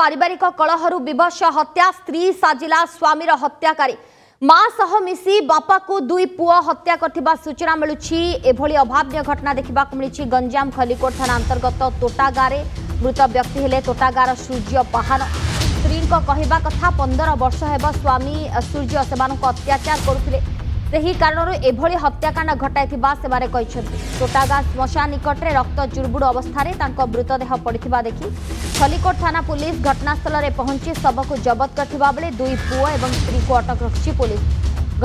ପାରିବାରିକ କଳହରୁ ବିଭତ୍ସ ହତ୍ୟା ସ୍ତ୍ରୀ ସାଜିଲା ସ୍ୱାମୀର ହତ୍ୟାକାରୀ ମା ସହ ମିଶି ବାପାକୁ ଦୁଇ ପୁଅ ହତ୍ୟା କରିଥିବା ସୂଚନା ମିଳୁଛି ଏଭଳି ଅଭାବ୍ୟ ଘଟଣା ଦେଖିବାକୁ ମିଳିଛି ଗଞ୍ଜାମ ଖଲିକୋଟ ଥାନା ଅନ୍ତର୍ଗତ ତୋଟା ଗାଁରେ ମୃତ ବ୍ୟକ୍ତି ହେଲେ ତୋଟା ଗାଁର ସୂର୍ଯ୍ୟ ପାହାନ ସ୍ତ୍ରୀଙ୍କ କହିବା କଥା ପନ୍ଦର ବର୍ଷ ହେବ ସ୍ୱାମୀ ସୂର୍ଯ୍ୟ ସେମାନଙ୍କୁ ଅତ୍ୟାଚାର କରୁଥିଲେ ସେହି କାରଣରୁ ଏଭଳି ହତ୍ୟାକାଣ୍ଡ ଘଟାଇଥିବା ସେମାନେ କହିଛନ୍ତି ତୋଟାଗାଁ ଶ୍ମଶାନ ନିକଟରେ ରକ୍ତ ଚୁଡ଼ବୁଡ଼ ଅବସ୍ଥାରେ ତାଙ୍କ ମୃତଦେହ ପଡ଼ିଥିବା ଦେଖି छलिकोट थाना पुलिस घटनास्थल में पहुंची शव को जबत करे स्त्री को अटक रखी पुलिस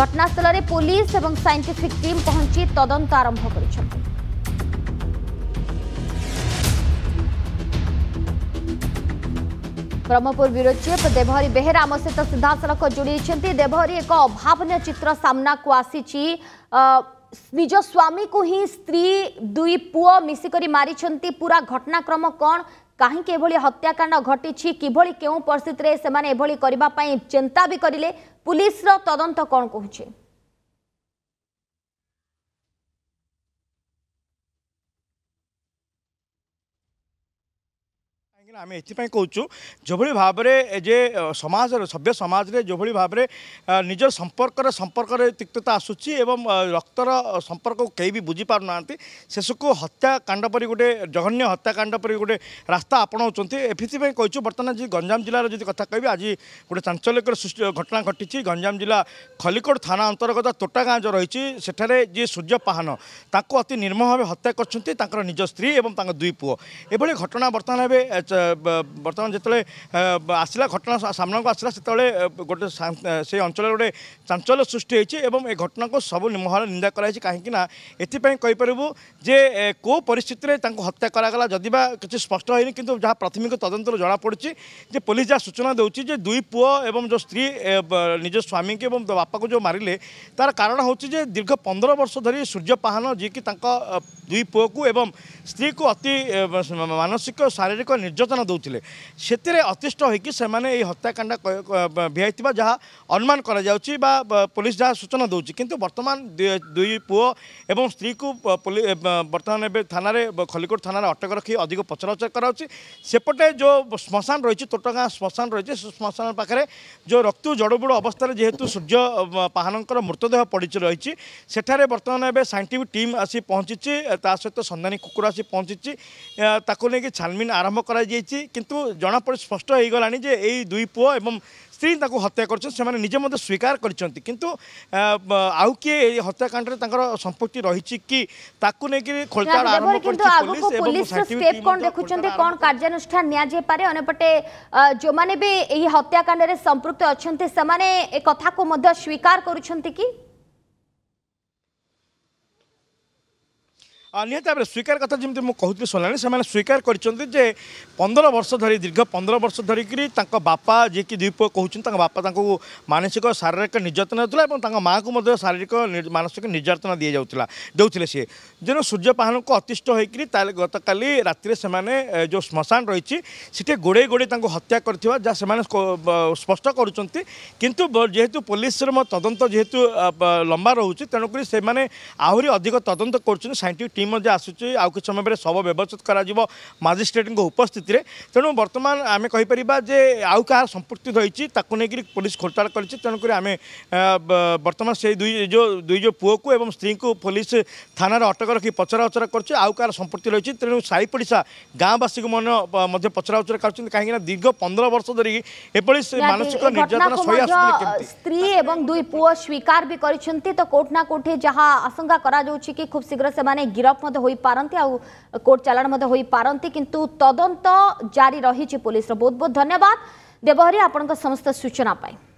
घटनास्थल में पुलिस और साइंटिफिक टीम पहुंची तदंत आरंभ कर ब्रह्मपुर ब्यूरो चिफ देवहरी बेहरा आम सहित सीधासलख जोड़ देवहरी एक अभावन चित्र सामना को आसी निज स्वामी को ही स्त्री दुई पुओ मिसिक मारी पूरा घटनाक्रम कौन କାହିଁକି ଏଭଳି ହତ୍ୟାକାଣ୍ଡ ଘଟିଛି କିଭଳି କେଉଁ ପରିସ୍ଥିତିରେ ସେମାନେ ଏଭଳି କରିବା ପାଇଁ ଚିନ୍ତା ବି କରିଲେ ପୁଲିସର ତଦନ୍ତ କ'ଣ କହୁଛି ଆମେ ଏଥିପାଇଁ କହୁଛୁ ଯେଭଳି ଭାବରେ ଯେ ସମାଜରେ ସଭ୍ୟ ସମାଜରେ ଯେଭଳି ଭାବରେ ନିଜ ସମ୍ପର୍କର ସମ୍ପର୍କରେ ତିକ୍ତତା ଆସୁଛି ଏବଂ ରକ୍ତର ସମ୍ପର୍କକୁ କେହି ବି ବୁଝିପାରୁନାହାନ୍ତି ସେସବୁକୁ ହତ୍ୟାକାଣ୍ଡ ପରି ଗୋଟେ ଜଘନ୍ୟ ହତ୍ୟାକାଣ୍ଡ ପରି ଗୋଟେ ରାସ୍ତା ଆପଣାଉଛନ୍ତି ଏଥିପାଇଁ କହିଛୁ ବର୍ତ୍ତମାନ ଆଜି ଗଞ୍ଜାମ ଜିଲ୍ଲାର ଯଦି କଥା କହିବି ଆଜି ଗୋଟେ ଚାଞ୍ଚଲ୍ୟକର ସୃଷ୍ଟି ଘଟଣା ଘଟିଛି ଗଞ୍ଜାମ ଜିଲ୍ଲା ଖଲିକୋଟ ଥାନା ଅନ୍ତର୍ଗତ ତୋଟା ଗାଁ ଯେଉଁ ରହିଛି ସେଠାରେ ଯିଏ ସୂର୍ଯ୍ୟ ପାହାନ ତାଙ୍କୁ ଅତି ନିର୍ମ ଭାବେ ହତ୍ୟା କରିଛନ୍ତି ତାଙ୍କର ନିଜ ସ୍ତ୍ରୀ ଏବଂ ତାଙ୍କ ଦୁଇ ପୁଅ ଏଭଳି ଘଟଣା ବର୍ତ୍ତମାନ ଏବେ বর্তমান যেতবে আসলে ঘটনা সামনাকে আসলে সেত গোটে সেই অঞ্চলে গোটে চাঞ্চল্য সৃষ্টি হয়েছে এবং এই ঘটনাকে সবু মহল নিন্দা করা হয়েছে কিনা এপাই কইপারবু যে কেউ পরিস্থিতিতে তাঁর হত্যা করা যদি বা কিছু স্পষ্ট হয়নি কিন্তু যা প্রাথমিক তদন্তর পড়ছে যে পুলিশ যা সূচনা দেছি যে দুই পুয় এবং যে স্ত্রী নিজ স্বামীকে এবং বাপাকে যে মারিলে তার কারণ হচ্ছে যে দীর্ঘ পনেরো বর্ষ ধর সূর্য পাহান যিকি তাঁর দুই পুয়কু এবং স্ত্রীকে অতি মানসিক শারীরিক নির্যাতন ସଚେତନ ଦେଉଥିଲେ ସେଥିରେ ଅତିଷ୍ଠ ହୋଇକି ସେମାନେ ଏହି ହତ୍ୟାକାଣ୍ଡ ଭିଆଇଥିବା ଯାହା ଅନୁମାନ କରାଯାଉଛି ବା ପୋଲିସ ଯାହା ସୂଚନା ଦେଉଛି କିନ୍ତୁ ବର୍ତ୍ତମାନ ଦୁଇ ପୁଅ ଏବଂ ସ୍ତ୍ରୀକୁ ବର୍ତ୍ତମାନ ଏବେ ଥାନାରେ ଖଲିକୋଟ ଥାନାରେ ଅଟକ ରଖି ଅଧିକ ପଚରାଉଚରା କରାଯାଉଛି ସେପଟେ ଯେଉଁ ଶ୍ମଶାନ ରହିଛି ତୋଟଗାଁ ଶ୍ମଶାନ ରହିଛି ସେ ଶ୍ମଶାନ ପାଖରେ ଯେଉଁ ରକ୍ତ ଜଡ଼ବୁଡ଼ ଅବସ୍ଥାରେ ଯେହେତୁ ସୂର୍ଯ୍ୟ ପାହାନଙ୍କର ମୃତଦେହ ପଡ଼ିଛି ରହିଛି ସେଠାରେ ବର୍ତ୍ତମାନ ଏବେ ସାଇଣ୍ଟିଫିକ୍ ଟିମ୍ ଆସି ପହଞ୍ଚିଛି ତା ସହିତ ସନ୍ଧାନୀ କୁକୁର ଆସି ପହଞ୍ଚିଛି ତାକୁ ନେଇକି ଛାନବିନ ଆରମ୍ଭ କରାଯାଇଛି দিয়েছি কিন্তু জনাপড়ে স্পষ্ট হয়ে যে এই দুই পুয় এবং স্ত্রী তাকে হত্যা করছেন সে নিজে মধ্যে স্বীকার করছেন কিন্তু আউ কি এই হত্যাকাণ্ডে তাঁর সম্পৃক্তি রয়েছে কি তাকে নিয়ে খোলতাড় আরম্ভ করছে পুলিশ এবং স্টেপ কোন দেখুছেন কোন কার্যানুষ্ঠান নিয়া যে পারে অনেপটে যোমানে বি এই হত্যাকাণ্ডে সম্পৃক্ত অছন্তি সেমানে এ কথাকু মধ্য স্বীকার করুছন্তি কি ନିହାତି ଭାବରେ ସ୍ୱୀକାର କଥା ଯେମିତି ମୁଁ କହୁଥିଲି ଶୁଣିଲାଣି ସେମାନେ ସ୍ୱୀକାର କରିଛନ୍ତି ଯେ ପନ୍ଦର ବର୍ଷ ଧରି ଦୀର୍ଘ ପନ୍ଦର ବର୍ଷ ଧରିକିରି ତାଙ୍କ ବାପା ଯିଏକି ଦୁଇ ପୁଅ କହୁଛନ୍ତି ତାଙ୍କ ବାପା ତାଙ୍କୁ ମାନସିକ ଶାରୀରିକ ନିର୍ଯାତନା ଦେଉଥିଲା ଏବଂ ତାଙ୍କ ମାଆକୁ ମଧ୍ୟ ଶାରୀରିକ ମାନସିକ ନିର୍ଯାତନା ଦିଆଯାଉଥିଲା ଦେଉଥିଲେ ସିଏ ଯେଣୁ ସୂର୍ଯ୍ୟ ପାହାଣଙ୍କୁ ଅତିଷ୍ଠ ହୋଇକରି ତାହେଲେ ଗତକାଲି ରାତିରେ ସେମାନେ ଯେଉଁ ଶ୍ମଶାନ ରହିଛି ସେଠି ଗୋଡ଼େଇ ଗୋଡ଼େଇ ତାଙ୍କୁ ହତ୍ୟା କରିଥିବା ଯାହା ସେମାନେ ସ୍ପଷ୍ଟ କରୁଛନ୍ତି କିନ୍ତୁ ଯେହେତୁ ପୋଲିସର ତଦନ୍ତ ଯେହେତୁ ଲମ୍ବା ରହୁଛି ତେଣୁକରି ସେମାନେ ଆହୁରି ଅଧିକ ତଦନ୍ତ କରୁଛନ୍ତି ସାଇଣ୍ଟିଫିକ୍ ଟିମ୍ ମଧ୍ୟ ଆସୁଛି ଆଉ କିଛି ସମୟ ପରେ ଶବ ବ୍ୟବଚ୍ଛେଦ କରାଯିବ ମାଜିଷ୍ଟ୍ରେଟ୍ଙ୍କ ଉପସ୍ଥିତିରେ ତେଣୁ ବର୍ତ୍ତମାନ ଆମେ କହିପାରିବା ଯେ ଆଉ କାହାର ସମ୍ପୃକ୍ତି ରହିଛି ତାକୁ ନେଇକରି ପୋଲିସ ଖୋଳତାଡ଼ କରିଛି ତେଣୁକରି ଆମେ ବର୍ତ୍ତମାନ ସେଇ ଦୁଇ ଯେଉଁ ଦୁଇ ଯେଉଁ ପୁଅକୁ ଏବଂ ସ୍ତ୍ରୀଙ୍କୁ ପୋଲିସ ଥାନାରେ ଅଟକ ରଖି ପଚରାଉଚରା କରୁଛି ଆଉ କାହାର ସମ୍ପୃକ୍ତି ରହିଛି ତେଣୁ ସାହି ପଡ଼ିଶା ଗାଁବାସୀକୁ ମଧ୍ୟ ପଚରାଉଚରା କରୁଛନ୍ତି କାହିଁକିନା ଦୀର୍ଘ ପନ୍ଦର ବର୍ଷ ଧରିକି ଏଭଳି ମାନସିକ ନିର୍ଯାତନା ସହି ଆସୁଥିଲେ ସ୍ତ୍ରୀ ଏବଂ ଦୁଇ ପୁଅ ସ୍ୱୀକାର ବି କରିଛନ୍ତି ତ କୋର୍ଟ ନା କୋର୍ଟ ଯାହା ଆଶଙ୍କା କରାଯାଉଛି କି ଖୁବ୍ ଶୀଘ୍ର ସେମାନେ ଗିରଫ ଗିରଫ ମଧ୍ୟ ହୋଇପାରନ୍ତି ଆଉ କୋର୍ଟ ଚାଲାଣ ମଧ୍ୟ ହୋଇପାରନ୍ତି କିନ୍ତୁ ତଦନ୍ତ ଜାରି ରହିଛି ପୋଲିସର ବହୁତ ବହୁତ ଧନ୍ୟବାଦ ଦେବହରି ଆପଣଙ୍କ ସମସ୍ତ ସୂଚନା ପାଇଁ